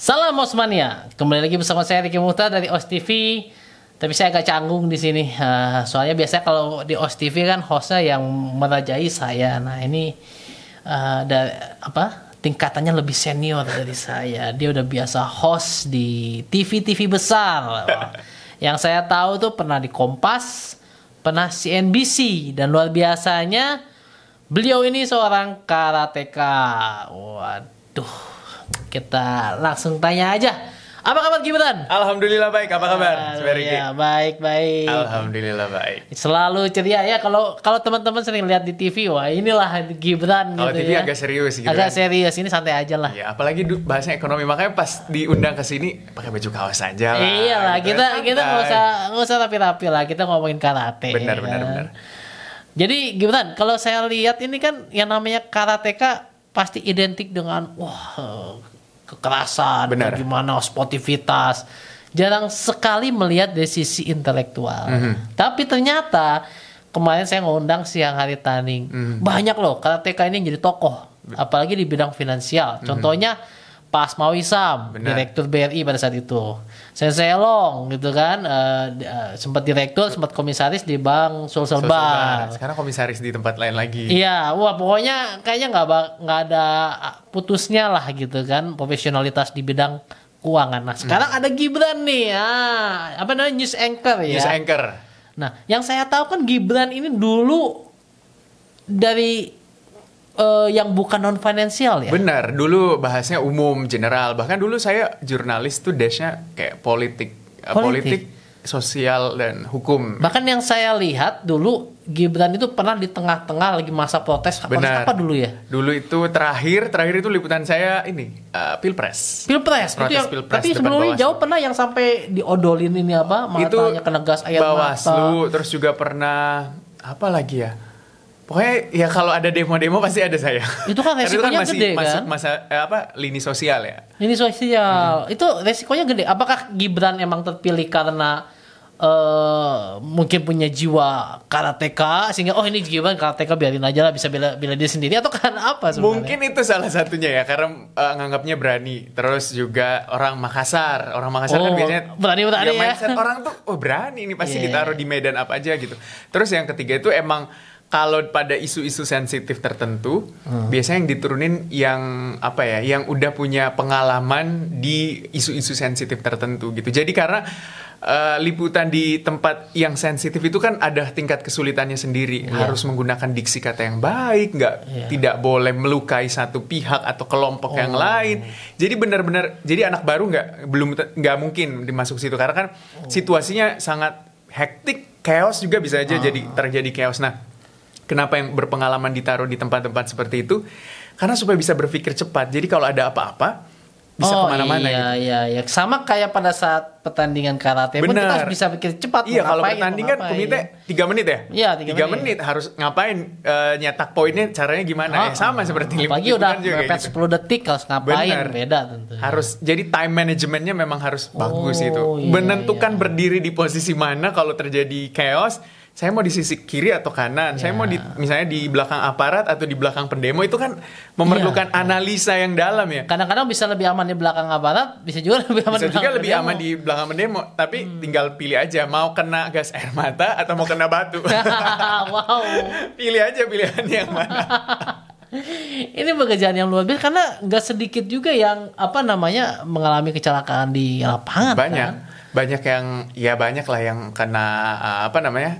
Salam Osmania. Kembali lagi bersama saya Ricky Muhtar dari OS TV. Tapi saya agak canggung di sini. Ah, soalnya biasanya kalau di OS TV kan hostnya yang merajai saya. Nah ini uh, ah, dari apa tingkatannya lebih senior dari saya. Dia udah biasa host di TV-TV besar. yang saya tahu tuh pernah di Kompas, pernah CNBC dan luar biasanya beliau ini seorang karateka. Waduh kita langsung tanya aja. Apa kabar Gibran? Alhamdulillah baik. Apa kabar? Ya, baik baik. Alhamdulillah baik. Selalu ceria ya. Kalau kalau teman-teman sering lihat di TV, wah inilah Gibran. Kalau gitu TV ya. agak serius. Gibran. Gitu agak kan. serius. Ini santai aja lah. Ya, apalagi bahasa ekonomi. Makanya pas diundang ke sini pakai baju kaos aja lah. Iya lah. Gitu kita kan, santai. kita nggak usah nggak usah rapi-rapi lah. Kita ngomongin karate. Benar ya. benar benar. Jadi Gibran, kalau saya lihat ini kan yang namanya karateka pasti identik dengan wah kekerasan, Benar. gimana sportivitas. Jarang sekali melihat dari sisi intelektual. Mm -hmm. Tapi ternyata kemarin saya ngundang siang hari tanding Mm -hmm. Banyak loh karateka ini jadi tokoh, apalagi di bidang finansial. Mhm. Contohnya mm -hmm Pas Mawisam, Benar. direktur BRI pada saat itu. Sensei Long gitu kan, uh, uh, sempat direktur, sempat komisaris di Bank Bank. Sekarang komisaris di tempat lain lagi. Iya, wah pokoknya kayaknya nggak nggak ada putusnya lah gitu kan, profesionalitas di bidang keuangan. Nah sekarang hmm. ada Gibran nih, ah, apa namanya news anchor ya. News anchor. Nah yang saya tahu kan Gibran ini dulu dari uh, yang bukan non finansial ya. Benar, dulu bahasnya umum general. Bahkan dulu saya jurnalis tuh dashnya kayak politik, eh, politik, politik sosial dan hukum. Bahkan yang saya lihat dulu Gibran itu pernah di tengah-tengah lagi masa protes. Benar. apa dulu ya? Dulu itu terakhir, terakhir itu liputan saya ini uh, pilpres. Pilpres. Protes yang, pilpres. Tapi sebelumnya jauh pernah yang sampai diodolin ini apa? Matanya itu kena gas air mata. Bawaslu, terus juga pernah apa lagi ya? Pokoknya ya kalau ada demo-demo pasti ada saya. Itu kan resikonya itu kan masih, gede masuk kan? Masa eh, apa lini sosial ya? Lini sosial. Hmm. Itu resikonya gede. Apakah Gibran emang terpilih karena uh, mungkin punya jiwa karateka sehingga oh ini Gibran karateka biarin aja lah bisa bela bela dia sendiri atau karena apa sebenarnya? Mungkin itu salah satunya ya karena uh, nganggapnya berani. Terus juga orang Makassar, orang Makassar kan oh, kan biasanya berani berani ya, ya. Mindset orang tuh oh berani ini pasti yeah. ditaruh di medan apa aja gitu. Terus yang ketiga itu emang kalau pada isu-isu sensitif tertentu hmm. biasanya yang diturunin yang apa ya yang udah punya pengalaman di isu-isu sensitif tertentu gitu jadi karena uh, liputan di tempat yang sensitif itu kan ada tingkat kesulitannya sendiri yeah. harus menggunakan diksi kata yang baik nggak yeah. tidak boleh melukai satu pihak atau kelompok oh. yang lain jadi benar-benar jadi anak baru nggak belum nggak mungkin dimasuk situ karena kan oh. situasinya sangat hektik chaos juga bisa aja ah. jadi terjadi chaos nah Kenapa yang berpengalaman ditaruh di tempat-tempat seperti itu? Karena supaya bisa berpikir cepat. Jadi kalau ada apa-apa, bisa oh, kemana-mana iya, gitu. Iya, iya. Sama kayak pada saat pertandingan karate pun kita harus bisa berpikir cepat. Iya, kalau pertandingan komite tiga menit ya? Iya, tiga menit. menit. harus ngapain nyatak eh, nyetak poinnya caranya gimana oh, ya? Sama oh, seperti lima Pagi udah mepet gitu. detik harus ngapain Bener. beda tentu. Harus jadi time managementnya memang harus oh, bagus itu. Iya, Menentukan iya. berdiri di posisi mana kalau terjadi chaos saya mau di sisi kiri atau kanan, yeah. saya mau di ya. misalnya di belakang aparat atau di belakang pendemo itu kan memerlukan yeah. analisa yang dalam ya. Kadang-kadang bisa lebih aman di belakang aparat, bisa juga lebih aman bisa di belakang lebih pendemo. aman di belakang pendemo, tapi hmm. tinggal pilih aja mau kena gas air mata atau mau kena batu. wow. pilih aja pilihan yang mana. ini pekerjaan yang luar biasa karena nggak sedikit juga yang apa namanya mengalami kecelakaan di lapangan. Banyak. Kan? Banyak yang ya banyak lah yang kena apa namanya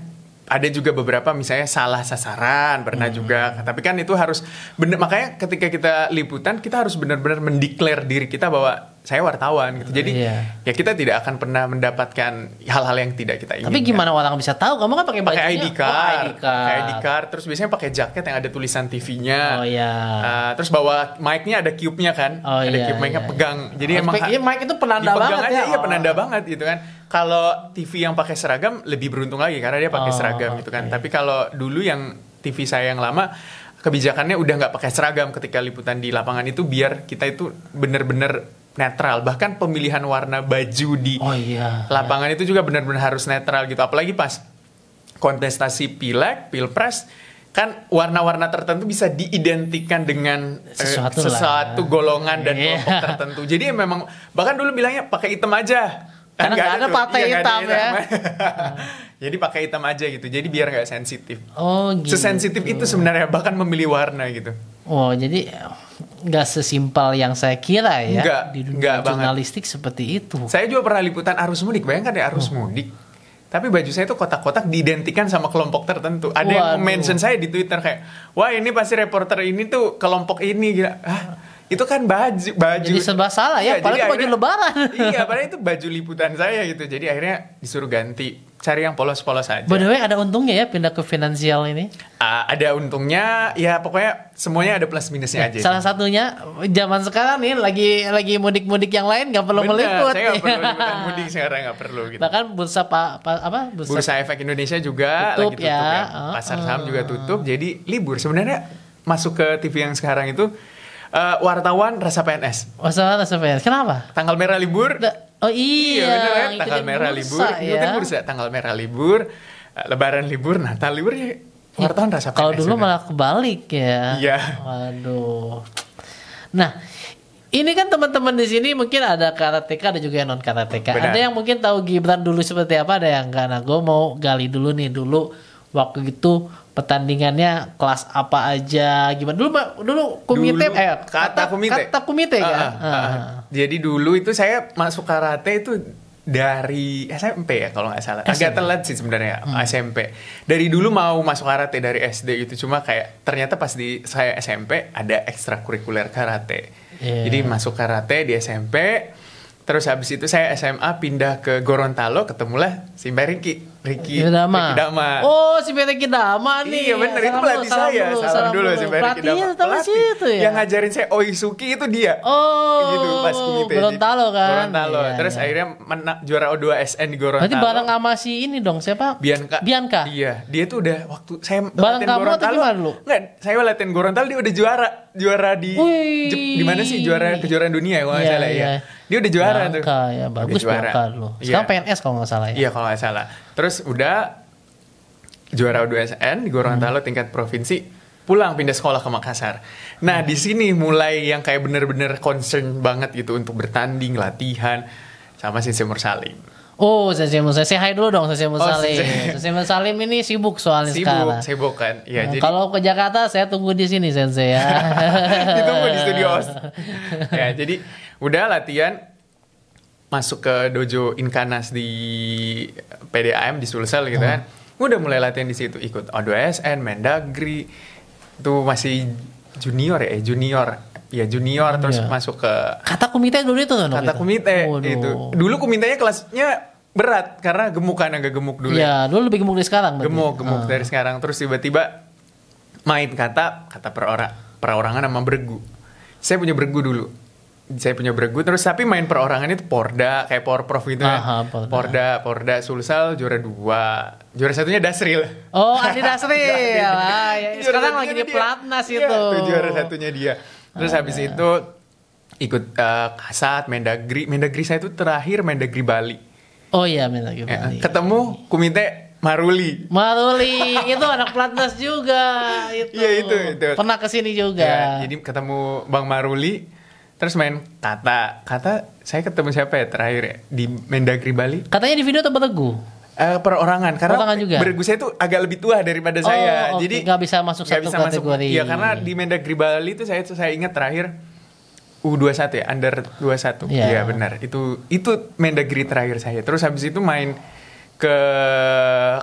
ada juga beberapa misalnya salah sasaran pernah hmm. juga tapi kan itu harus bener makanya ketika kita liputan kita harus benar-benar mendeklar diri kita bahwa saya wartawan gitu jadi iya. ya kita tidak akan pernah mendapatkan hal-hal yang tidak kita inginkan tapi gimana orang bisa tahu kamu kan pakai pakai ID card, oh, ID card. ID card terus biasanya pakai jaket yang ada tulisan TV-nya oh iya uh, terus bawa mic-nya ada cube-nya kan oh, ada iya, cube mic-nya iya. pegang iya. jadi oh, emang iya, mic itu penanda banget ya iya penanda banget gitu kan kalau TV yang pakai seragam lebih beruntung lagi karena dia pakai oh, seragam gitu kan. Tapi kalau dulu yang TV saya yang lama kebijakannya udah nggak pakai seragam ketika liputan di lapangan itu biar kita itu bener-bener netral bahkan pemilihan warna baju di oh, iya. lapangan iya. itu juga benar-benar harus netral gitu apalagi pas kontestasi pileg pilpres kan warna-warna tertentu bisa diidentikan dengan sesuatu, eh, sesuatu ya. golongan dan yeah. kelompok tertentu. Jadi ya memang bahkan dulu bilangnya pakai hitam aja karena nggak ada, ada pakai iya, hitam, ya. Jadi pakai hitam aja gitu. Jadi biar nggak sensitif. Oh gitu. Sesensitif itu sebenarnya bahkan memilih warna gitu. Oh jadi nggak sesimpel yang saya kira ya enggak, di dunia enggak jurnalistik banget. seperti itu. Saya juga pernah liputan arus mudik. Bayangkan ya arus oh. mudik. Tapi baju saya itu kotak-kotak diidentikan sama kelompok tertentu. Ada Waduh. yang mention saya di Twitter kayak, wah ini pasti reporter ini tuh kelompok ini. Gila. Hah? itu kan baju baju jadi serba salah ya, ya padahal itu baju akhirnya, lebaran iya padahal itu baju liputan saya gitu jadi akhirnya disuruh ganti cari yang polos-polos aja. By the way ada untungnya ya pindah ke finansial ini? Uh, ada untungnya ya pokoknya semuanya ada plus minusnya ya, aja. Salah sih. satunya zaman sekarang nih lagi lagi mudik-mudik yang lain nggak perlu meliput. Saya nggak perlu mudik sekarang nggak perlu gitu. Bahkan bursa pa, pa, apa bursa, bursa efek Indonesia juga tutup, lagi tutup ya. ya. Oh, Pasar oh. saham uh, juga tutup jadi libur sebenarnya masuk ke TV yang sekarang itu uh, wartawan rasa PNS. Wartawan rasa PNS. Kenapa? Tanggal merah libur. Da oh iya. Iya bener kan? Tanggal merah bursa, libur. Ya. Ikutin bursa. Tanggal merah libur. Eh, lebaran libur. Natal libur ya. Wartawan rasa PNS. Kalau dulu malah kebalik ya. Iya. Waduh. Nah, ini kan teman-teman di sini mungkin ada karateka ada juga yang non karateka. Ada yang mungkin tahu Gibran dulu seperti apa, ada yang enggak. Nah, gue mau gali dulu nih dulu waktu itu pertandingannya kelas apa aja gimana dulu dulu kumite dulu, eh kata, kata kumite kata kumite uh, kan uh, uh. jadi dulu itu saya masuk karate itu dari SMP ya kalau nggak salah SMP. agak telat sih sebenarnya hmm. SMP dari dulu mau masuk karate dari SD gitu cuma kayak ternyata pas di saya SMP ada ekstrakurikuler karate yeah. jadi masuk karate di SMP Terus habis itu saya SMA pindah ke Gorontalo, ketemulah si Mbak Riki. Riki, Riki Dama. Riki Dama. Oh, si Mbak Riki Dama nih. Iya benar, itu pelatih salam saya. Dulu, salam, salam dulu, dulu. si Mbak Riki Dama. Pelatih situ ya? Yang ngajarin saya Oisuki itu dia. Oh, gitu, pas gitu, Gorontalo kan. Gorontalo. Iya, Terus iya. akhirnya menang juara O2SN di Gorontalo. Berarti bareng sama si ini dong, siapa? Bianca. Bianca. Iya, dia tuh udah waktu saya bareng kamu Gorontalo. atau gimana lu? Enggak, saya latihan Gorontalo dia udah juara. Juara di Wih. di mana sih? Juara kejuaraan dunia ya, kalau enggak iya, salah ya iya. Dia udah juara Bangka, tuh. ya bagus juara. loh. Iya. Sekarang yeah. PNS kalau nggak salah ya. Iya kalau nggak salah. Terus udah juara U2SN di Gorontalo hmm. tingkat provinsi pulang pindah sekolah ke Makassar. Nah, hmm. di sini mulai yang kayak bener-bener concern banget gitu untuk bertanding, latihan sama si Sensei Salim. Oh, Sesi Musalim. Saya hai dulu dong Sesi Musalim. Oh, Sesi Musalim ini sibuk soalnya sibuk, sekarang. Sibuk, sibuk kan. Ya. nah, jadi Kalau ke Jakarta saya tunggu di sini Sensei ya. Ditunggu di studio. ya, jadi udah latihan masuk ke dojo Inkanas di PDAM di Sulsel gitu kan. hmm. Udah mulai latihan di situ, ikut O2SN, Mendagri. Itu masih junior ya, eh, junior ya junior hmm, terus iya. masuk ke kata komite dulu itu kan kata komite Waduh. itu dulu komitenya kelasnya berat karena gemuk gemukan agak gemuk dulu. Iya, ya dulu lebih gemuk dari sekarang. Berarti. Gemuk, gemuk uh. dari sekarang. Terus tiba-tiba main kata kata perora perorangan sama bergu. Saya punya bergu dulu. Saya punya bergu terus tapi main perorangan itu porda kayak Prof gitu ya. porda. porda, porda Sulsel juara dua. Juara satunya Dasril. Oh, ada Dasril. ya, ya. Sekarang lagi di Platnas itu. Ya, itu juara satunya dia. Terus ah, habis itu ikut uh, kasat Mendagri. Mendagri saya itu terakhir Mendagri Bali Oh iya minta Bali. Ya, ketemu Kumite Maruli. Maruli itu anak pelatnas juga itu. Iya itu, itu. Pernah kesini juga. Ya, jadi ketemu Bang Maruli terus main kata kata saya ketemu siapa ya terakhir ya di Mendagri Bali. Katanya di video atau beregu? Uh, eh, perorangan karena perorangan juga. beregu saya itu agak lebih tua daripada oh, saya. Okay. Jadi nggak bisa masuk gak satu bisa kategori. Masuk, ya karena di Mendagri Bali itu saya saya ingat terakhir U21 ya, under 21. Iya, yeah. benar. Itu itu mendagri terakhir saya. Terus habis itu main ke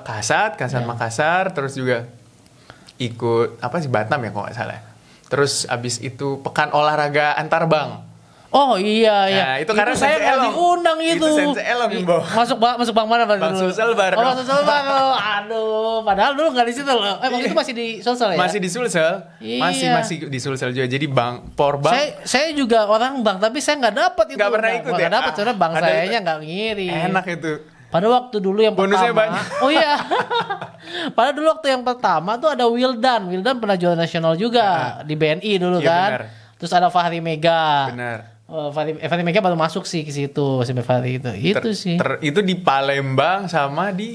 Kasat, Kasat yeah. Makassar, terus juga ikut apa sih Batam ya kalau nggak salah. Terus habis itu pekan olahraga antar bank. Oh iya nah, iya. Nah, itu karena itu saya nggak diundang itu. Itu Sense Elong iya. Bo. Masuk bang masuk bang mana bang? Bang bar. Oh, bang Sulselbar. aduh, padahal dulu nggak di situ loh. Eh waktu itu iya. masih di Sulsel ya? Masih di Sulsel. Iya. Masih masih di Sulsel juga. Jadi bang Porbang. Saya, saya juga orang bang tapi saya nggak dapat itu. Nggak pernah ikut ya? Nggak ya? dapat karena bang sayanya nggak ngiri. Enak itu. Pada waktu dulu yang Bonusnya pertama, banyak. oh iya. Pada dulu waktu yang pertama tuh ada Wildan. Wildan pernah juara nasional juga nah, di BNI dulu iya, kan. Benar. Terus ada Fahri Mega. Benar Oh, Fatih, eh, Fatih baru masuk sih ke situ sampai Fatih itu. Itu ter, sih. Ter, itu di Palembang sama di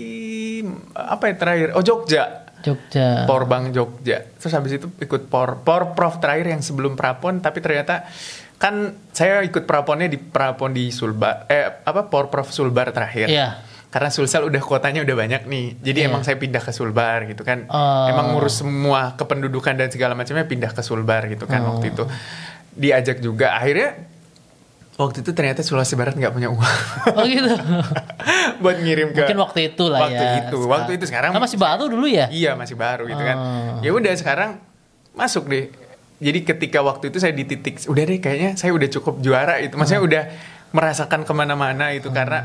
apa ya terakhir? Oh Jogja. Jogja. Porbang Jogja. Terus habis itu ikut por por prof terakhir yang sebelum prapon tapi ternyata kan saya ikut praponnya di prapon di Sulbar eh apa por prof Sulbar terakhir. Iya. karena Sulsel udah kotanya udah banyak nih. Jadi yeah. emang saya pindah ke Sulbar gitu kan. Oh. Emang ngurus semua kependudukan dan segala macamnya pindah ke Sulbar gitu kan oh. waktu itu. Diajak juga akhirnya waktu itu ternyata Sulawesi Barat nggak punya uang. Oh gitu. Buat ngirim ke Mungkin waktu itu lah waktu ya. Waktu itu, waktu itu sekarang. Nah, masih baru dulu ya? Iya, masih baru gitu oh. kan. Ah. Ya udah sekarang masuk deh. Jadi ketika waktu itu saya di titik udah deh kayaknya saya udah cukup juara itu. Maksudnya hmm. udah merasakan kemana-mana itu hmm. karena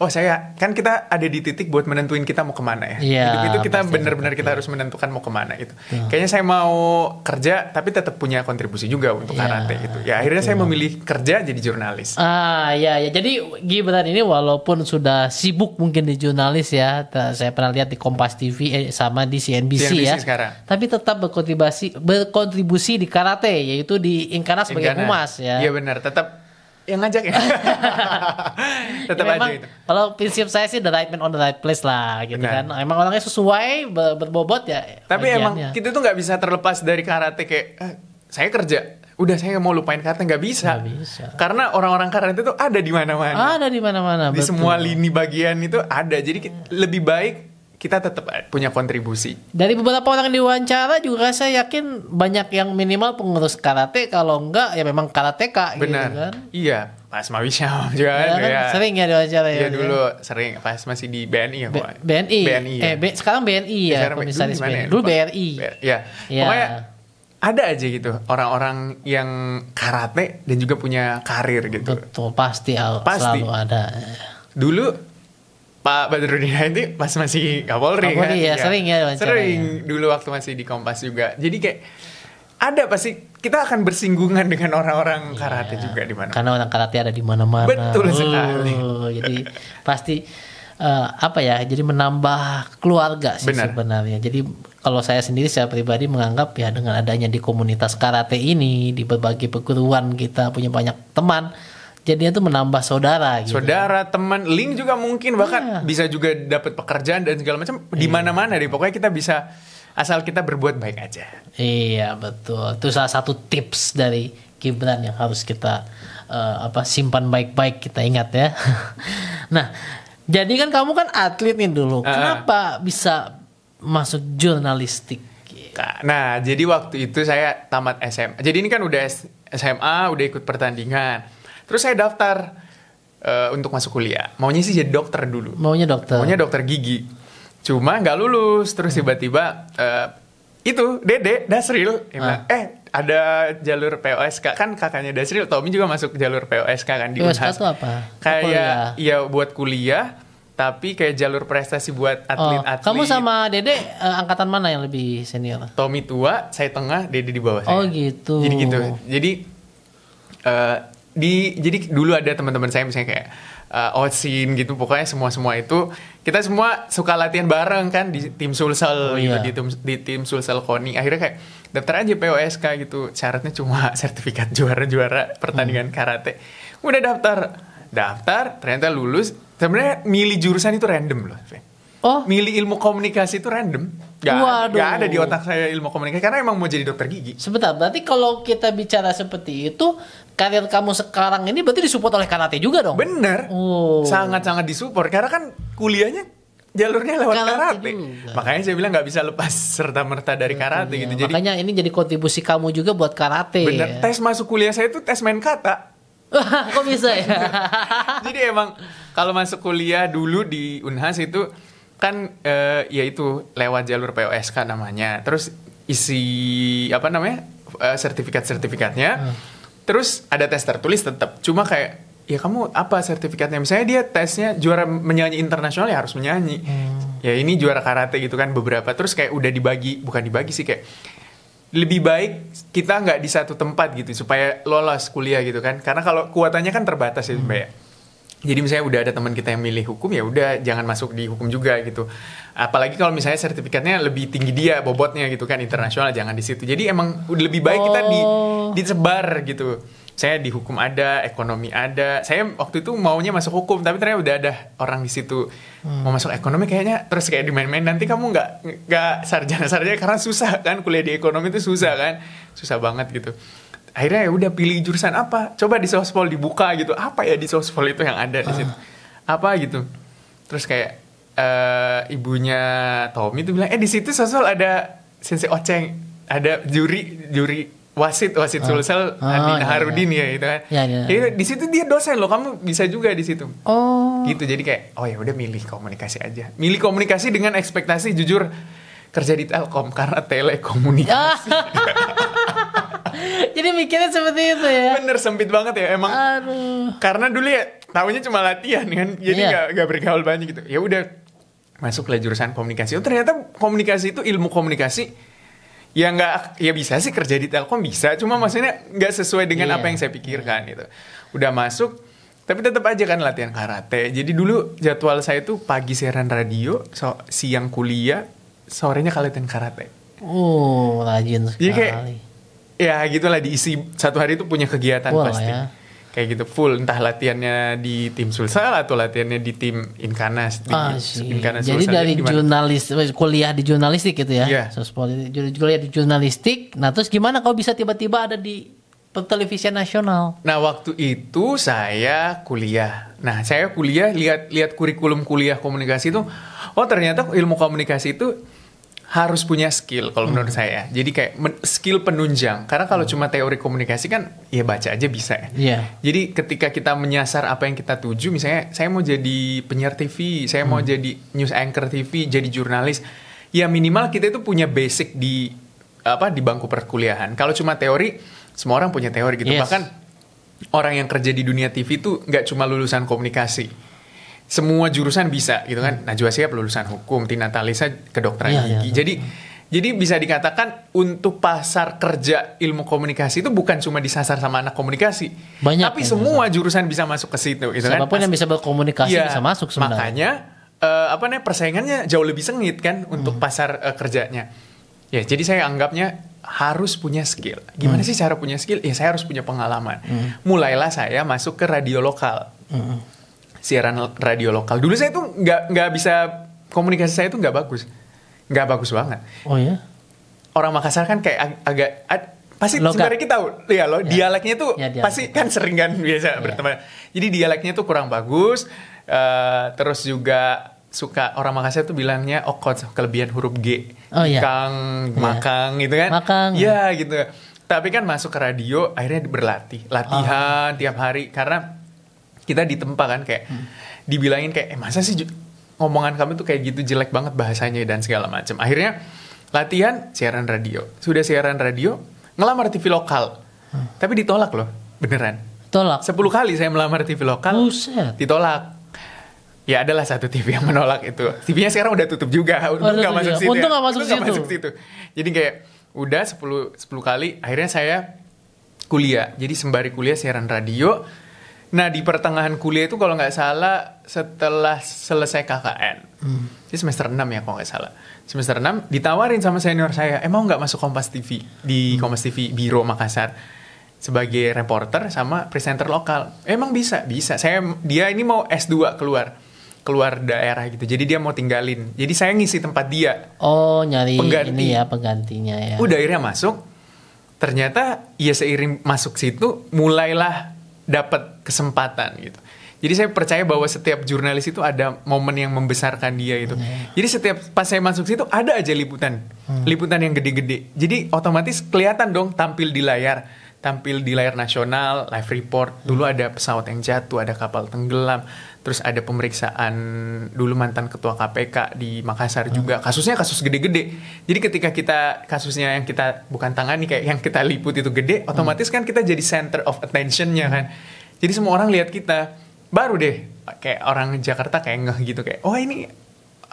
Oh saya kan kita ada di titik buat menentuin kita mau kemana ya. Iya. Hidup itu kita benar-benar kita harus menentukan mau kemana itu. Ya. Kayaknya saya mau kerja tapi tetap punya kontribusi juga untuk ya, karate itu. Ya akhirnya saya memilih kerja jadi jurnalis. Ah ya ya jadi Gibran ini walaupun sudah sibuk mungkin di jurnalis ya, saya pernah lihat di Kompas TV eh, sama di CNBC, CNBC ya. Sekarang. Tapi tetap berkontribusi berkontribusi di karate yaitu di Inkana sebagai humas ya. Iya benar tetap yang ngajak ya. Tetap ya, aja memang, itu. Kalau prinsip saya sih the right man on the right place lah gitu Benar. kan. Emang orangnya sesuai berbobot ya. Tapi bagiannya. emang kita tuh nggak bisa terlepas dari karate kayak eh, saya kerja udah saya mau lupain karate nggak bisa. Gak bisa. Karena orang-orang karate itu ada di mana-mana. Ada di mana-mana. Di betul. semua lini bagian itu ada. Jadi ya. lebih baik kita tetap eh, punya kontribusi. Dari beberapa orang yang diwawancara juga saya yakin banyak yang minimal pengurus karate kalau enggak ya memang karateka gitu Benar. gitu kan. Iya, pas Mawi Syam juga kan. Ya. Sering ya diwawancara ya. Iya gitu dulu kan? sering pas masih di BNI ya B BNI. BNI. Ya. Eh B sekarang BNI ya, sekarang komisaris BNI. Ya? Dulu BRI. Iya. Ya. Pokoknya ada aja gitu orang-orang yang karate dan juga punya karir gitu. Betul, pasti, al pasti. selalu ada. Dulu Pak Badrudin itu pas masih Kapolri, Kapolri kan? ya, iya. sering ya Sering ya. dulu waktu masih di Kompas juga. Jadi kayak ada pasti kita akan bersinggungan dengan orang-orang iya. karate juga di mana. Karena orang karate ada di mana-mana. Betul sekali. Oh, jadi pasti uh, apa ya? Jadi menambah keluarga sih Benar. sebenarnya. Jadi kalau saya sendiri saya pribadi menganggap ya dengan adanya di komunitas karate ini di berbagai perguruan kita punya banyak teman jadinya tuh menambah saudara gitu. Saudara, teman, link juga mungkin bahkan yeah. bisa juga dapat pekerjaan dan segala macam yeah. di iya. mana-mana deh. Pokoknya kita bisa asal kita berbuat baik aja. Iya, betul. Itu salah satu tips dari Gibran yang harus kita uh, apa simpan baik-baik kita ingat ya. nah, jadi kan kamu kan atlet nih dulu. Uh, Kenapa bisa masuk jurnalistik? Nah, jadi waktu itu saya tamat SMA. Jadi ini kan udah SMA, udah ikut pertandingan Terus saya daftar uh, untuk masuk kuliah. Maunya sih jadi dokter dulu. Maunya dokter. Maunya dokter gigi. Cuma nggak lulus. Terus tiba-tiba uh, itu Dede Dasril ah. eh ada jalur POSK kan kakaknya Dasril Tommy juga masuk jalur POSK kan di POSK itu apa? Kayak iya buat kuliah tapi kayak jalur prestasi buat oh, atlet-atlet. Oh, kamu sama Dede uh, angkatan mana yang lebih senior? Tommy tua, saya tengah, Dede di bawah oh, saya. Oh gitu. Jadi gitu. Jadi uh, di jadi dulu ada teman-teman saya misalnya kayak uh, eh, Otsin gitu pokoknya semua semua itu kita semua suka latihan bareng kan di tim Sulsel oh, gitu iya. di tim di tim Sulsel Koni akhirnya kayak daftar aja POSK gitu syaratnya cuma sertifikat juara-juara pertandingan hmm. karate udah daftar daftar ternyata lulus sebenarnya milih jurusan itu random loh Oh. Milih ilmu komunikasi itu random. Gak, gak ada di otak saya ilmu komunikasi karena emang mau jadi dokter gigi. Sebentar, berarti kalau kita bicara seperti itu, karir kamu sekarang ini berarti disupport oleh karate juga dong? Bener. Oh. Sangat-sangat disupport karena kan kuliahnya jalurnya lewat karate. karate. Makanya saya bilang nggak bisa lepas serta merta dari karate iya. gitu. Jadi, makanya ini jadi kontribusi kamu juga buat karate. Bener. Ya? Tes masuk kuliah saya itu tes main kata. Kok bisa ya? jadi emang kalau masuk kuliah dulu di Unhas itu kan uh, ya itu lewat jalur POSK namanya. Terus isi apa namanya? Uh, sertifikat-sertifikatnya. Hmm. Terus ada tes tertulis tetap. Cuma kayak ya kamu apa sertifikatnya misalnya dia tesnya juara menyanyi internasional ya harus menyanyi hmm. ya ini juara karate gitu kan beberapa terus kayak udah dibagi bukan dibagi sih kayak lebih baik kita nggak di satu tempat gitu supaya lolos kuliah gitu kan karena kalau kuatannya kan terbatas ya hmm. mbak ya jadi misalnya udah ada teman kita yang milih hukum ya udah jangan masuk di hukum juga gitu apalagi kalau misalnya sertifikatnya lebih tinggi dia bobotnya gitu kan internasional jangan di situ jadi emang lebih baik kita di oh. disebar gitu saya di hukum ada ekonomi ada saya waktu itu maunya masuk hukum tapi ternyata udah ada orang di situ hmm. mau masuk ekonomi kayaknya terus kayak dimain-main nanti kamu nggak nggak sarjana sarjana karena susah kan kuliah di ekonomi itu susah kan susah banget gitu akhirnya ya udah pilih jurusan apa coba di sospol dibuka gitu apa ya di sospol itu yang ada di situ ah. apa gitu terus kayak uh, ibunya Tommy itu bilang eh di situ sospol ada sensei oceng ada juri juri wasit wasit ah. sulsel oh, ah, Andi Harudin ya, ya. ya. gitu kan ya, iya, iya. di situ dia dosen loh kamu bisa juga di situ oh gitu jadi kayak oh ya udah milih komunikasi aja milih komunikasi dengan ekspektasi jujur kerja di Telkom karena telekomunikasi Jadi mikirnya seperti itu ya. Bener sempit banget ya emang. Aduh. Karena dulu ya tahunya cuma latihan kan. Jadi iya. nggak iya. bergaul banyak gitu. Ya udah masuk ke jurusan komunikasi. Oh, ternyata komunikasi itu ilmu komunikasi ya nggak ya bisa sih kerja di Telkom bisa cuma maksudnya nggak sesuai dengan iya. apa yang saya pikirkan gitu udah masuk tapi tetap aja kan latihan karate jadi dulu jadwal saya itu pagi siaran radio so, siang kuliah sorenya latihan karate oh rajin iya, sekali jadi kayak, ya gitulah diisi satu hari itu punya kegiatan full pasti ya. kayak gitu full entah latihannya di tim Sulsel atau latihannya di tim Inkanas di ah, Inkanas jadi Sulsel, dari jurnalis kuliah di jurnalistik gitu ya yeah. kuliah di jurnalistik nah terus gimana kau bisa tiba-tiba ada di pertelevisian nasional. Nah waktu itu saya kuliah. Nah saya kuliah lihat lihat kurikulum kuliah komunikasi itu, oh ternyata ilmu komunikasi itu harus punya skill kalau hmm. menurut hmm. saya. Jadi kayak men skill penunjang. Karena kalau hmm. cuma teori komunikasi kan ya baca aja bisa ya. Yeah. Jadi ketika kita menyasar apa yang kita tuju, misalnya saya mau jadi penyiar TV, saya hmm. mau jadi news anchor TV, jadi jurnalis, ya minimal kita itu punya basic di apa di bangku perkuliahan. Kalau cuma teori, semua orang punya teori gitu. Yes. Bahkan orang yang kerja di dunia TV itu nggak cuma lulusan komunikasi semua jurusan bisa gitu kan. Najwa Siap lulusan hukum, Tina Talisa kedokteran iya, gigi. Iya, jadi jadi bisa dikatakan untuk pasar kerja ilmu komunikasi itu bukan cuma disasar sama anak komunikasi, Banyak tapi semua bisa. jurusan bisa masuk ke situ gitu Siapapun kan. Siapapun yang bisa berkomunikasi ya, bisa masuk sebenarnya. Makanya uh, apa namanya persaingannya jauh lebih sengit kan hmm. untuk pasar uh, kerjanya. Ya, jadi saya anggapnya harus punya skill. Gimana hmm. sih cara punya skill? Ya saya harus punya pengalaman. Hmm. Mulailah saya masuk ke radio lokal. Hmm siaran radio lokal. Dulu saya tuh nggak nggak bisa komunikasi saya tuh nggak bagus, nggak bagus banget. Oh ya. Orang Makassar kan kayak ag agak ag pasti sebenarnya kita tahu ya lo ya. dialeknya tuh ya, dialek. pasti kan sering kan biasa ya. berteman. Jadi dialeknya tuh kurang bagus. Uh, terus juga suka orang Makassar tuh bilangnya okot oh, kelebihan huruf G. Oh iya. Kang, ya. makang gitu kan. Makang. Iya gitu. Tapi kan masuk ke radio akhirnya berlatih, latihan oh. tiap hari karena kita ditempa kan kayak hmm. dibilangin kayak eh masa sih ngomongan kamu tuh kayak gitu jelek banget bahasanya dan segala macam. Akhirnya latihan siaran radio. Sudah siaran radio, ngelamar TV lokal. Hmm. Tapi ditolak loh, beneran. Tolak. 10 kali saya melamar TV lokal. Buset. Ditolak. Ya adalah satu TV yang menolak itu. TV-nya sekarang udah tutup juga. Oh, ya. Untung nggak masuk situ. Untung nggak masuk, ya. masuk situ. Jadi kayak udah 10 10 kali akhirnya saya kuliah. Jadi sembari kuliah siaran radio, Nah di pertengahan kuliah itu kalau nggak salah setelah selesai KKN, hmm. ini semester 6 ya kalau nggak salah. Semester 6 ditawarin sama senior saya, emang eh, nggak masuk Kompas TV di hmm. Kompas TV Biro Makassar sebagai reporter sama presenter lokal. Emang bisa, bisa. Saya dia ini mau S2 keluar keluar daerah gitu. Jadi dia mau tinggalin. Jadi saya ngisi tempat dia. Oh, nyari pengganti. ini ya penggantinya ya. Udah akhirnya masuk. Ternyata ya seiring masuk situ mulailah dapat kesempatan gitu. Jadi saya percaya bahwa setiap jurnalis itu ada momen yang membesarkan dia itu. Yeah. Jadi setiap pas saya masuk situ ada aja liputan, hmm. liputan yang gede-gede. Jadi otomatis kelihatan dong tampil di layar, tampil di layar nasional, live report. Dulu ada pesawat yang jatuh, ada kapal tenggelam, terus ada pemeriksaan dulu mantan ketua KPK di Makassar juga hmm. kasusnya kasus gede-gede jadi ketika kita kasusnya yang kita bukan tangani kayak yang kita liput itu gede hmm. otomatis kan kita jadi center of attentionnya kan jadi semua orang lihat kita baru deh kayak orang Jakarta kayak ngeh gitu kayak oh ini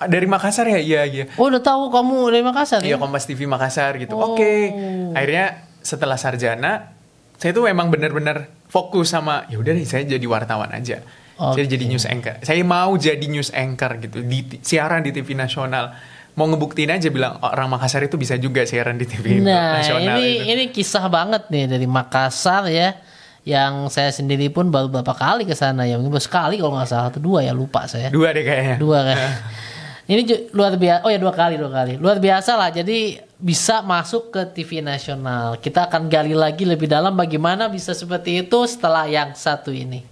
dari Makassar ya iya iya oh udah tahu kamu dari Makassar iya ya? Kompas TV Makassar gitu oh. oke okay. akhirnya setelah sarjana saya tuh emang benar-benar fokus sama ya udah deh saya jadi wartawan aja Okay. Saya jadi news anchor. Saya mau jadi news anchor gitu di siaran di TV nasional. Mau ngebuktiin aja bilang oh, orang Makassar itu bisa juga siaran di TV nah, nasional. ini gitu. ini kisah banget nih dari Makassar ya. Yang saya sendiri pun baru berapa kali ke sana ya. Mungkin baru sekali kalau nggak salah atau dua ya lupa saya. Dua deh kayaknya. Dua kan. ini luar biasa. Oh ya dua kali, dua kali. Luar biasa lah. Jadi bisa masuk ke TV nasional. Kita akan gali lagi lebih dalam bagaimana bisa seperti itu setelah yang satu ini.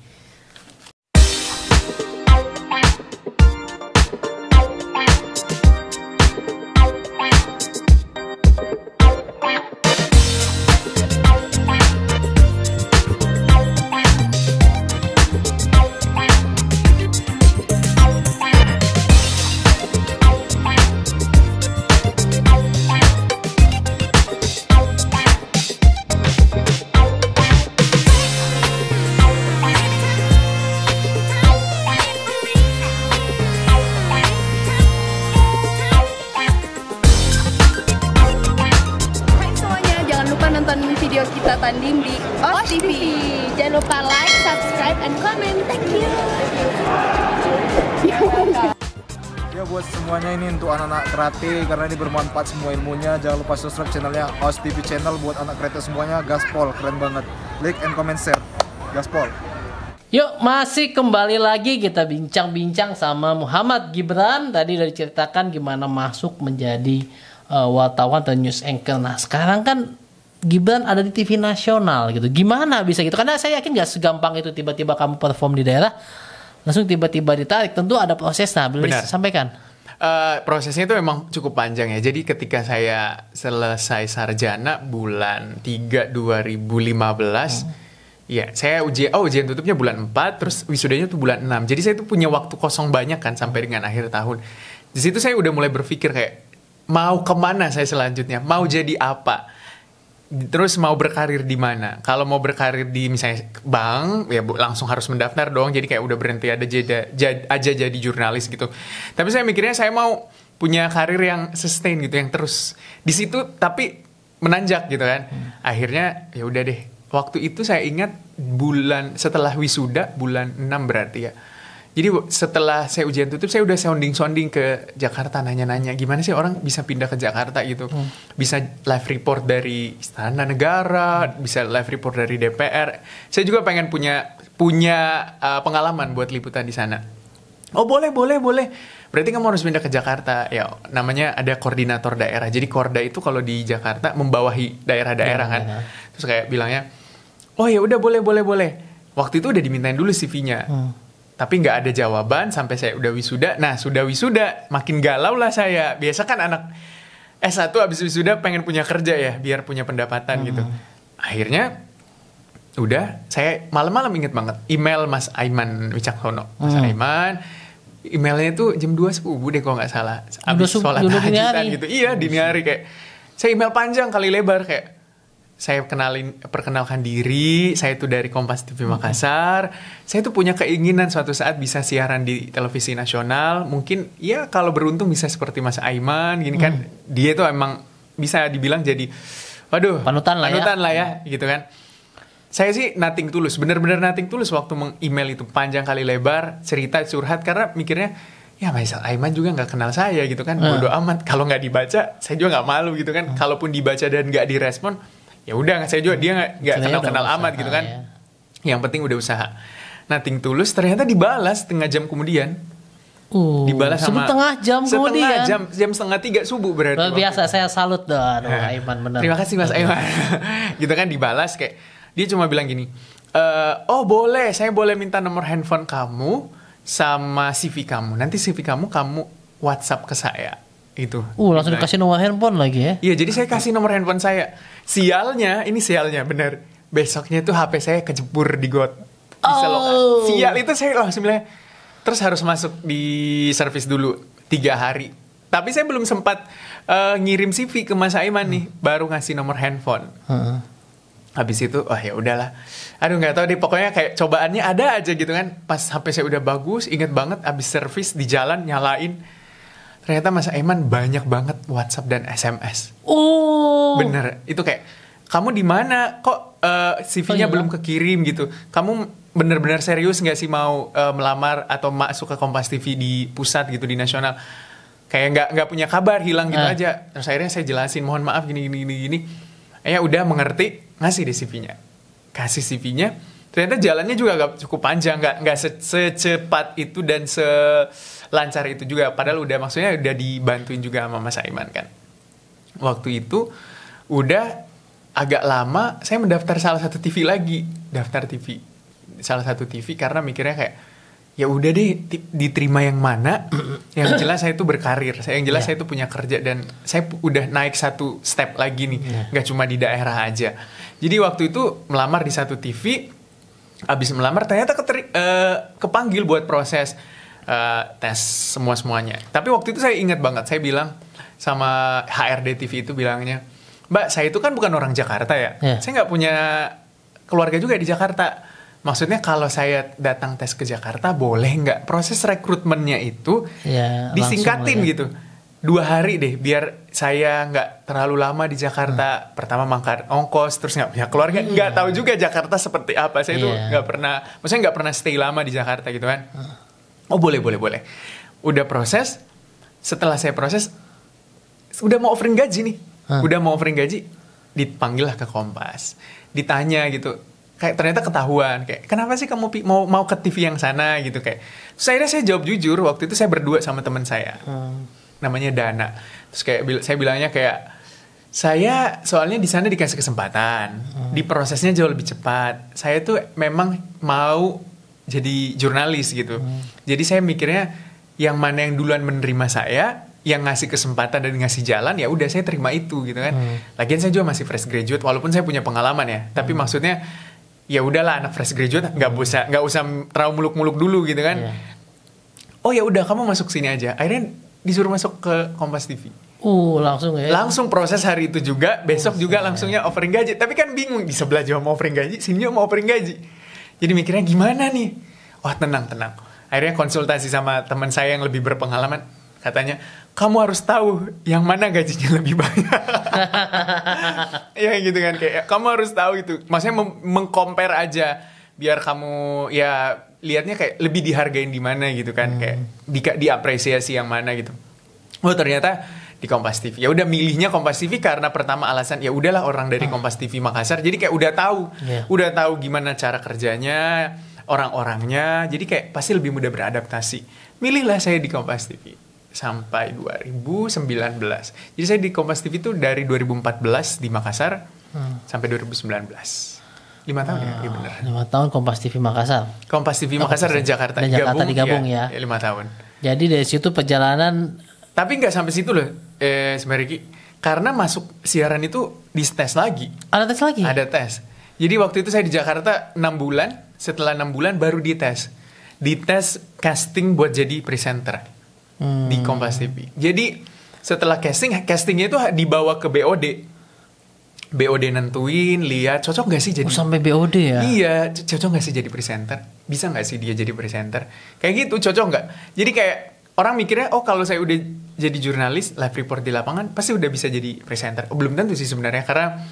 semuanya ini untuk anak-anak kreatif karena ini bermanfaat semua ilmunya jangan lupa subscribe channelnya Aus TV channel buat anak kreatif semuanya gaspol keren banget like and comment share gaspol Yuk masih kembali lagi kita bincang-bincang sama Muhammad Gibran tadi udah diceritakan gimana masuk menjadi uh, wartawan dan news anchor nah sekarang kan Gibran ada di TV nasional gitu. Gimana bisa gitu? Karena saya yakin gak segampang itu tiba-tiba kamu perform di daerah langsung tiba-tiba ditarik. Tentu ada proses nah Boleh sampaikan. Eh, prosesnya itu memang cukup panjang ya. Jadi ketika saya selesai sarjana bulan 3 2015 hmm. Ya, saya ujian oh ujian tutupnya bulan 4, terus wisudanya tuh bulan 6. Jadi saya tuh punya waktu kosong banyak kan sampai dengan akhir tahun. Di situ saya udah mulai berpikir kayak mau kemana saya selanjutnya, mau jadi apa terus mau berkarir di mana? Kalau mau berkarir di misalnya bank, ya bu langsung harus mendaftar dong. Jadi kayak udah berhenti ada jeda, jad, aja jadi jurnalis gitu. Tapi saya mikirnya saya mau punya karir yang sustain gitu, yang terus di situ tapi menanjak gitu kan. Hmm. Akhirnya ya udah deh. Waktu itu saya ingat bulan setelah wisuda bulan 6 berarti ya jadi setelah saya ujian tutup, saya udah sounding-sounding ke Jakarta, nanya-nanya gimana sih orang bisa pindah ke Jakarta gitu. Hmm. Bisa live report dari Istana Negara, hmm. bisa live report dari DPR. Saya juga pengen punya punya uh, pengalaman buat liputan di sana. Oh boleh, boleh, boleh. Berarti kamu harus pindah ke Jakarta. Ya, namanya ada koordinator daerah. Jadi korda itu kalau di Jakarta membawahi daerah-daerah ya, kan. Ya. Terus kayak bilangnya, oh ya udah boleh, boleh, boleh. Waktu itu udah dimintain dulu CV-nya. Hmm tapi nggak ada jawaban sampai saya udah wisuda. Nah, sudah wisuda, makin galau lah saya. Biasa kan anak S1 habis wisuda pengen punya kerja ya, biar punya pendapatan gitu. hmm. gitu. Akhirnya udah saya malam-malam inget banget email Mas Aiman Wicaksono. Mas hmm. Aiman emailnya itu jam 2 subuh deh kalau nggak salah. Habis sholat tahajud gitu. Iya, dini hari kayak saya email panjang kali lebar kayak saya kenalin perkenalkan diri saya itu dari Kompas TV Makassar hmm. saya itu punya keinginan suatu saat bisa siaran di televisi nasional mungkin ya kalau beruntung bisa seperti Mas Aiman gini kan hmm. dia itu emang bisa dibilang jadi waduh panutan lah ya. panutan ya. lah ya hmm. gitu kan saya sih nating tulus bener-bener nating tulus waktu meng-email itu panjang kali lebar cerita curhat karena mikirnya ya Mas Aiman juga nggak kenal saya gitu kan hmm. bodo amat kalau nggak dibaca saya juga nggak malu gitu kan hmm. kalaupun dibaca dan nggak direspon ya udah nggak saya juga dia nggak kenal kenal amat gitu kan ya. yang penting udah usaha nah ting tulus ternyata dibalas setengah jam kemudian Uh, dibalas sama setengah jam setengah kemudian. jam jam setengah tiga subuh berarti luar biasa waktu. saya salut dong nah, Aiman benar terima kasih mas Aiman gitu kan dibalas kayak dia cuma bilang gini e, oh boleh saya boleh minta nomor handphone kamu sama CV kamu nanti CV kamu kamu WhatsApp ke saya itu. Uh, langsung nah. dikasih nomor handphone lagi ya? Iya, jadi saya kasih nomor handphone saya. Sialnya, ini sialnya bener. Besoknya itu HP saya kejebur di got. Bisa oh. Sial itu saya langsung bilang. Terus harus masuk di service dulu tiga hari. Tapi saya belum sempat uh, ngirim CV ke Mas Aiman nih, hmm. baru ngasih nomor handphone. Hmm. Habis itu, wah oh, ya udahlah. Aduh nggak tahu deh, pokoknya kayak cobaannya ada aja gitu kan. Pas HP saya udah bagus, inget banget abis service di jalan nyalain ternyata Mas Aiman banyak banget WhatsApp dan SMS. Oh. Bener, itu kayak kamu di mana? Kok uh, eh, CV-nya oh, iya. belum kekirim gitu? Kamu bener-bener serius nggak sih mau uh, melamar atau masuk ke Kompas TV di pusat gitu di nasional? Kayak nggak nggak punya kabar, hilang gitu eh. aja. Terus akhirnya saya jelasin, mohon maaf gini gini gini gini. Eh udah mengerti, ngasih deh CV-nya. Kasih CV-nya. Ternyata jalannya juga agak cukup panjang, nggak nggak secepat itu dan se lancar itu juga padahal udah maksudnya udah dibantuin juga sama Mas Aiman kan waktu itu udah agak lama saya mendaftar salah satu TV lagi daftar TV salah satu TV karena mikirnya kayak ya udah deh diterima yang mana yang jelas saya itu berkarir saya yang jelas yeah. saya itu punya kerja dan saya udah naik satu step lagi nih yeah. nggak cuma di daerah aja jadi waktu itu melamar di satu TV abis melamar ternyata keteri, uh, eh, kepanggil buat proses uh, tes semua semuanya. Tapi waktu itu saya ingat banget, saya bilang sama HRD TV itu bilangnya, Mbak saya itu kan bukan orang Jakarta ya, yeah. saya nggak punya keluarga juga di Jakarta. Maksudnya kalau saya datang tes ke Jakarta boleh nggak? Proses rekrutmennya itu yeah, disingkatin gitu dua hari deh biar saya nggak terlalu lama di Jakarta hmm. pertama mangkar ongkos terus nggak punya keluarga iya. nggak yeah. tahu juga Jakarta seperti apa saya yeah. itu iya. nggak pernah maksudnya nggak pernah stay lama di Jakarta gitu kan hmm oh boleh boleh boleh udah proses setelah saya proses udah mau offering gaji nih Hah. udah mau offering gaji dipanggil lah ke Kompas ditanya gitu kayak ternyata ketahuan kayak kenapa sih kamu mau mau ke TV yang sana gitu kayak terus akhirnya saya jawab jujur waktu itu saya berdua sama teman saya hmm. namanya Dana terus kayak saya bilangnya kayak saya soalnya di sana dikasih kesempatan hmm. di prosesnya jauh lebih cepat saya tuh memang mau jadi jurnalis gitu. Hmm. Jadi saya mikirnya yang mana yang duluan menerima saya, yang ngasih kesempatan dan ngasih jalan ya udah saya terima itu gitu kan. Hmm. Lagian saya juga masih fresh graduate walaupun saya punya pengalaman ya, tapi hmm. maksudnya ya udahlah anak fresh graduate nggak hmm. usah nggak usah terlalu muluk-muluk dulu gitu kan. Yeah. Oh ya udah kamu masuk sini aja. Akhirnya disuruh masuk ke Kompas TV. Uh, langsung ya. Langsung proses hari itu juga, besok oh, juga langsungnya offering gaji. Tapi kan bingung di sebelah juga mau offering gaji, sini juga mau offering gaji jadi mikirnya gimana nih? Wah tenang tenang. Akhirnya konsultasi sama teman saya yang lebih berpengalaman. Katanya kamu harus tahu yang mana gajinya lebih banyak. ya gitu kan kayak kamu harus tahu itu. Maksudnya mengkompar aja biar kamu ya lihatnya kayak lebih dihargain di mana gitu kan hmm. kayak di diapresiasi yang mana gitu. Oh ternyata di Kompas TV. Ya udah milihnya Kompas TV karena pertama alasan ya udahlah orang dari hmm. Kompas TV Makassar. Jadi kayak udah tahu, yeah. udah tahu gimana cara kerjanya, orang-orangnya. Jadi kayak pasti lebih mudah beradaptasi. Milihlah saya di Kompas TV sampai 2019. Jadi saya di Kompas TV itu dari 2014 di Makassar hmm. sampai 2019 lima tahun uh, ya, iya benar. Lima tahun Kompas TV Makassar. Kompas TV Makassar dan Jakarta. Dan Jakarta digabung, digabung ya. ya. Lima tahun. Jadi dari situ perjalanan. Tapi nggak sampai situ loh eh sebenarnya karena masuk siaran itu di tes lagi. Ada tes lagi? Ada tes. Jadi waktu itu saya di Jakarta enam bulan, setelah enam bulan baru di tes di tes casting buat jadi presenter hmm. di Kompas TV. Jadi setelah casting, castingnya itu dibawa ke BOD. BOD nentuin, lihat cocok gak sih jadi... Oh, sampai BOD ya? Iya, cocok gak sih jadi presenter? Bisa gak sih dia jadi presenter? Kayak gitu, cocok gak? Jadi kayak orang mikirnya, oh kalau saya udah jadi jurnalis live report di lapangan pasti udah bisa jadi presenter oh, belum tentu sih sebenarnya karena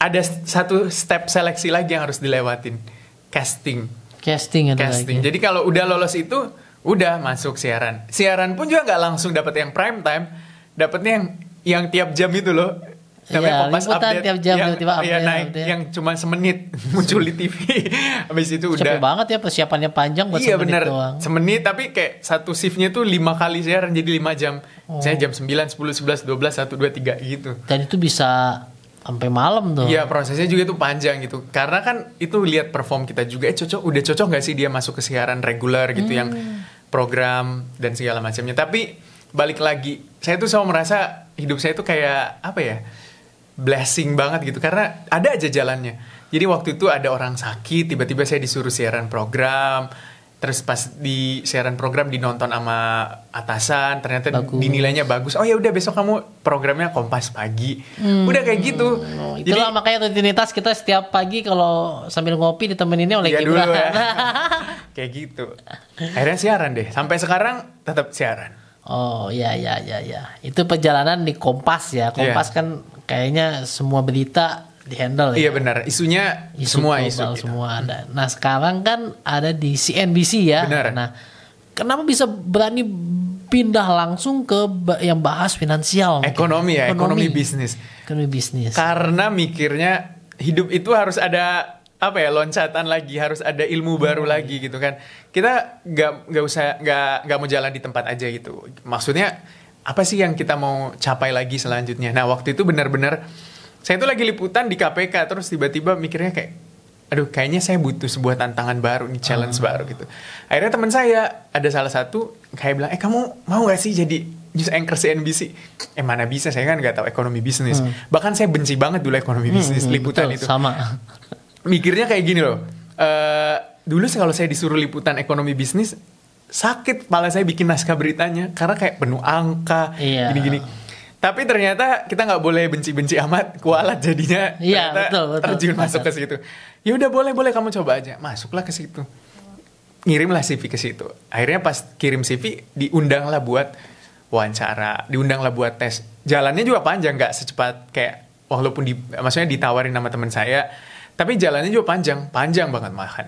ada satu step seleksi lagi yang harus dilewatin casting casting casting lagi. jadi kalau udah lolos itu udah masuk siaran siaran pun juga nggak langsung dapat yang prime time dapatnya yang yang tiap jam itu loh Namanya ya, Kompas liputan update tiap jam tiba-tiba iya, update, ya, naik update. yang cuma semenit muncul di TV. Habis itu udah. Capek banget ya persiapannya panjang buat iya, semenit bener. doang. Semenit tapi kayak satu shiftnya tuh lima kali siaran jadi lima jam. Oh. Saya jam 9, 10, 11, 12, 1, 2, 3 gitu. Dan itu bisa sampai malam tuh. Iya prosesnya juga tuh panjang gitu. Karena kan itu lihat perform kita juga. Eh cocok udah cocok gak sih dia masuk ke siaran reguler gitu hmm. yang program dan segala macamnya. Tapi balik lagi saya tuh selalu merasa hidup saya tuh kayak apa ya? blessing banget gitu karena ada aja jalannya. Jadi waktu itu ada orang sakit, tiba-tiba saya disuruh siaran program. Terus pas di siaran program dinonton sama atasan, ternyata bagus. dinilainya bagus. Oh ya udah besok kamu programnya Kompas pagi. Hmm. Udah kayak gitu. Oh, itulah Jadi, makanya rutinitas kita setiap pagi kalau sambil ngopi ditemeninnya oleh iya, ya Gibran. ya. kayak gitu. Akhirnya siaran deh. Sampai sekarang tetap siaran Oh ya ya ya ya. Itu perjalanan di Kompas ya. Iya. Kompas yeah. kan kayaknya semua berita dihandle iya, ya. Iya benar. Isunya isu semua isu gitu. semua ada. Nah, sekarang kan ada di CNBC ya. Benar. Nah, kenapa bisa berani pindah langsung ke yang bahas finansial? Ekonomi ekonomi ya, ekonomi bisnis. Ekonomi bisnis. Karena mikirnya hidup itu harus ada apa ya loncatan lagi harus ada ilmu baru hmm. lagi gitu kan kita nggak nggak usah nggak nggak mau jalan di tempat aja gitu maksudnya apa sih yang kita mau capai lagi selanjutnya nah waktu itu benar-benar saya itu lagi liputan di KPK terus tiba-tiba mikirnya kayak aduh kayaknya saya butuh sebuah tantangan baru nih challenge hmm. baru gitu akhirnya teman saya ada salah satu kayak bilang eh kamu mau gak sih jadi news anchor CNBC. Eh mana bisa saya kan nggak tahu ekonomi bisnis. Hmm. Bahkan saya benci banget dulu ekonomi hmm, bisnis hmm, liputan betul, itu. Sama mikirnya kayak gini loh. Uh, dulu kalau saya disuruh liputan ekonomi bisnis sakit pala saya bikin naskah beritanya karena kayak penuh angka iya. gini-gini. Tapi ternyata kita nggak boleh benci-benci amat kualat jadinya iya, betul, betul, terjun masuk ke situ. Ya udah boleh boleh kamu coba aja masuklah ke situ ngirimlah CV ke situ. Akhirnya pas kirim CV diundanglah buat wawancara, diundanglah buat tes. Jalannya juga panjang nggak secepat kayak walaupun di maksudnya ditawarin nama teman saya tapi jalannya juga panjang, panjang banget makan.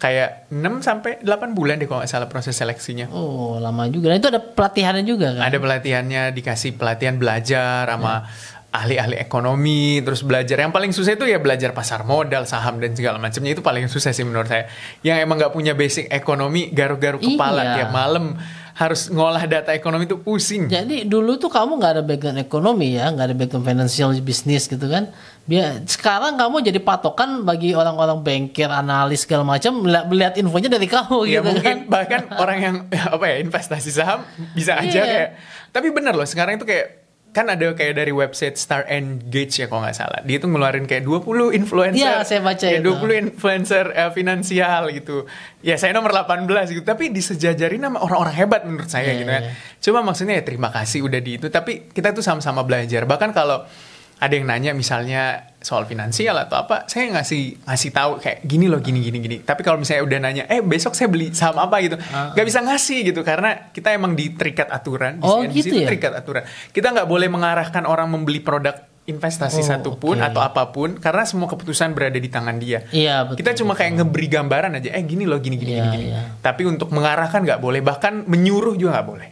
Kayak 6 sampai 8 bulan deh kalau nggak salah proses seleksinya. Oh, lama juga. Nah, itu ada pelatihannya juga kan? Ada pelatihannya, dikasih pelatihan belajar sama ahli-ahli ekonomi terus belajar yang paling susah itu ya belajar pasar modal saham dan segala macamnya itu paling susah sih menurut saya yang emang nggak punya basic ekonomi garuk-garuk kepala iya. tiap malam harus ngolah data ekonomi itu pusing. Jadi dulu tuh kamu nggak ada background ekonomi ya, nggak ada background financial bisnis gitu kan. Biar sekarang kamu jadi patokan bagi orang-orang banker, analis segala macam melihat infonya dari kamu ya, gitu mungkin, kan. bahkan orang yang apa ya investasi saham bisa aja yeah. kayak. Tapi benar loh sekarang itu kayak kan ada kayak dari website Star and Engage ya kalau nggak salah. Dia itu ngeluarin kayak 20 influencer. Iya, saya baca ya, 20 itu. influencer uh, finansial gitu. Ya, saya nomor 18 gitu, tapi disejajarin sama orang-orang hebat menurut saya yeah, gitu kan. Ya. Yeah. Ya. Cuma maksudnya ya terima kasih udah di itu, tapi kita tuh sama-sama belajar. Bahkan kalau ada yang nanya misalnya soal finansial atau apa saya ngasih ngasih tahu kayak gini loh gini gini gini tapi kalau misalnya udah nanya eh besok saya beli saham apa gitu ah. nggak uh, bisa ngasih gitu karena kita emang di terikat aturan oh, di gitu ya? terikat aturan kita nggak boleh mengarahkan orang membeli produk investasi oh, satupun okay. atau apapun karena semua keputusan berada di tangan dia iya, betul, kita cuma betul. kayak ngeberi gambaran aja eh gini loh gini gini iya, gini, gini. Iya. tapi untuk mengarahkan nggak boleh bahkan menyuruh juga nggak boleh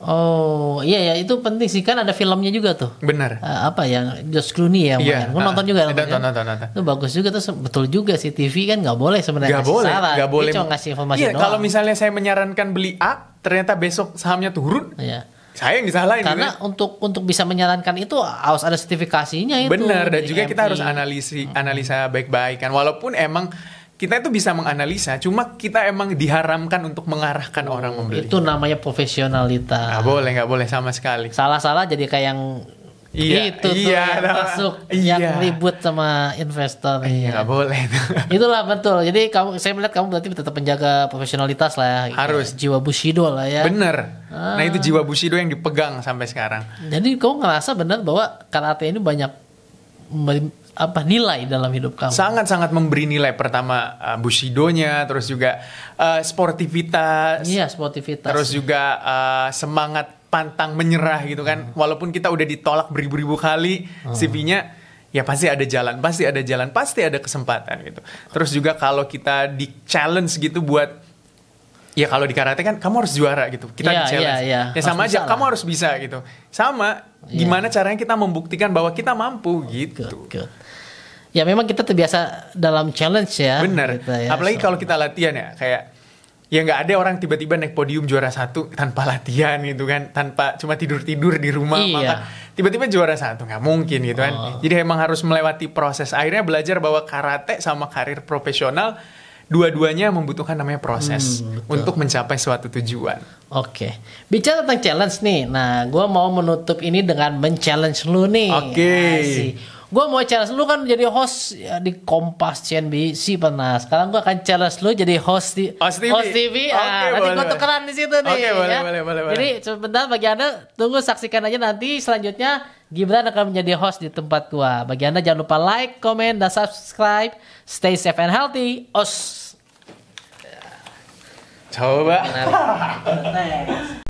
Oh iya ya itu penting sih kan ada filmnya juga tuh. Benar. Uh, apa yang Josh Clooney ya? Iya. Gue ah, nonton juga. Nonton, nonton, nonton, nonton. Itu bagus juga tuh betul juga sih TV kan nggak boleh sebenarnya. Gak boleh. Gak boleh. cuma ngasih informasi iya, Kalau misalnya saya menyarankan beli A, ternyata besok sahamnya turun. Iya. Saya yang disalahin. Karena gitu. Ya. untuk untuk bisa menyarankan itu harus ada sertifikasinya itu. Benar dan juga MP. kita harus analisis analisa baik-baik kan. Walaupun emang kita itu bisa menganalisa, cuma kita emang diharamkan untuk mengarahkan oh, orang membeli. Itu namanya profesionalitas. Nggak boleh, nggak boleh sama sekali. Salah-salah jadi kayak yang Iya, itu iya, tuh yang masuk iya. yang nah, iya. ribut sama investor. Iya, iya. nggak boleh. Itulah betul. Jadi kamu, saya melihat kamu berarti tetap menjaga profesionalitas lah ya. Harus. Ya, jiwa bushido lah ya. Bener. Ah. Nah itu jiwa bushido yang dipegang sampai sekarang. Jadi kamu ngerasa benar bahwa karate ini banyak apa nilai dalam hidup kamu? Sangat sangat memberi nilai pertama uh, bushidonya, terus juga uh, sportivitas. Iya sportivitas. Terus juga uh, semangat pantang menyerah gitu kan, hmm. walaupun kita udah ditolak beribu-ribu kali hmm. CV-nya, ya pasti ada jalan, pasti ada jalan, pasti ada kesempatan gitu. Terus juga kalau kita di challenge gitu buat ya kalau di karate kan kamu harus juara gitu kita yeah, di challenge yeah, yeah. ya sama aja lah. kamu harus bisa gitu sama yeah. gimana caranya kita membuktikan bahwa kita mampu gitu good, good. ya memang kita terbiasa dalam challenge ya benar gitu ya, apalagi so. kalau kita latihan ya kayak ya nggak ada orang tiba-tiba naik podium juara satu tanpa latihan gitu kan tanpa cuma tidur tidur di rumah iya. maka tiba-tiba juara satu nggak mungkin gitu kan oh. jadi emang harus melewati proses akhirnya belajar bahwa karate sama karir profesional dua-duanya membutuhkan namanya proses hmm, untuk mencapai suatu tujuan. Oke, okay. bicara tentang challenge nih, nah gue mau menutup ini dengan men-challenge lu nih. Oke. Okay gue mau challenge lu kan jadi host ya, di Kompas CNBC pernah sekarang gue akan challenge lu jadi host di host TV, host TV. Okay, ah, nanti gue tukeran di situ nih okay, boleh, ya. boleh, boleh, boleh. jadi sebentar bagi anda tunggu saksikan aja nanti selanjutnya Gibran akan menjadi host di tempat gue bagi anda jangan lupa like comment dan subscribe stay safe and healthy os coba Nah,